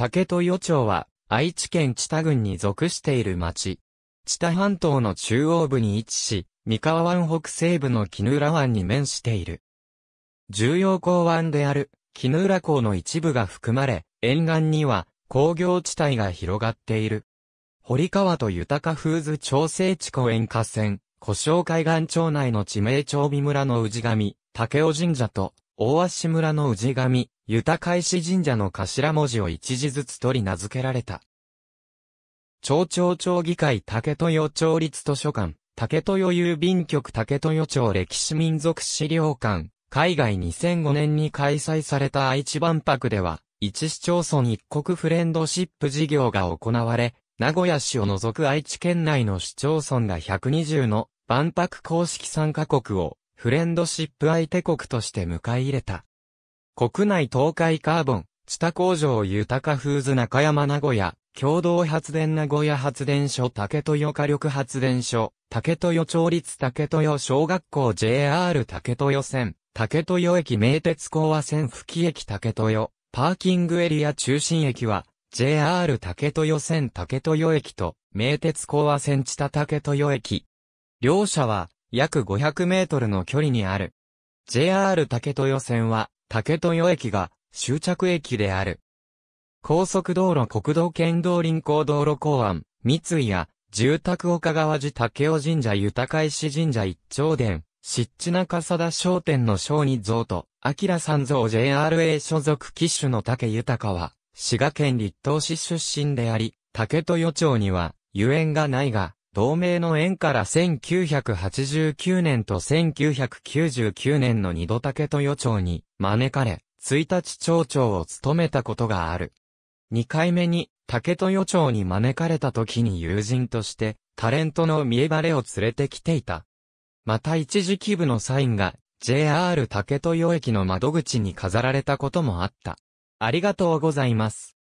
竹豊町は、愛知県知多郡に属している町。知多半島の中央部に位置し、三河湾北西部の絹浦湾に面している。重要港湾である、絹浦港の一部が含まれ、沿岸には、工業地帯が広がっている。堀川と豊フーズ調整地湖沿河線、古小海岸町内の地名町美村の氏神、竹尾神社と、大足村の氏神、豊海神社の頭文字を一字ずつ取り名付けられた。町長町議会竹豊町立図書館、竹豊郵便局竹豊町歴史民族資料館、海外2005年に開催された愛知万博では、一市町村一国フレンドシップ事業が行われ、名古屋市を除く愛知県内の市町村が120の万博公式参加国をフレンドシップ相手国として迎え入れた。国内東海カーボン、地下工場豊かフーズ中山名古屋、共同発電名古屋発電所竹豊火力発電所、竹豊町立竹豊小学校 JR 竹豊線、竹豊駅名鉄港和線吹駅竹豊、パーキングエリア中心駅は、JR 竹豊線竹豊駅と、名鉄港和線地田竹豊駅。両社は、約500メートルの距離にある。JR 竹豊線は、竹豊駅が終着駅である。高速道路国道県道臨港道路公安、三井や、住宅岡川寺竹尾神社豊石神社一丁殿、湿地中貞商店の商二像と、明三蔵 JRA 所属機種の竹豊は、滋賀県立東市出身であり、竹豊町には、遊園がないが、同盟の縁から1989年と1999年の二度竹豊町に招かれ、1日町長を務めたことがある。2回目に竹豊町に招かれた時に友人として、タレントの見えバレを連れてきていた。また一時期部のサインが JR 竹豊駅の窓口に飾られたこともあった。ありがとうございます。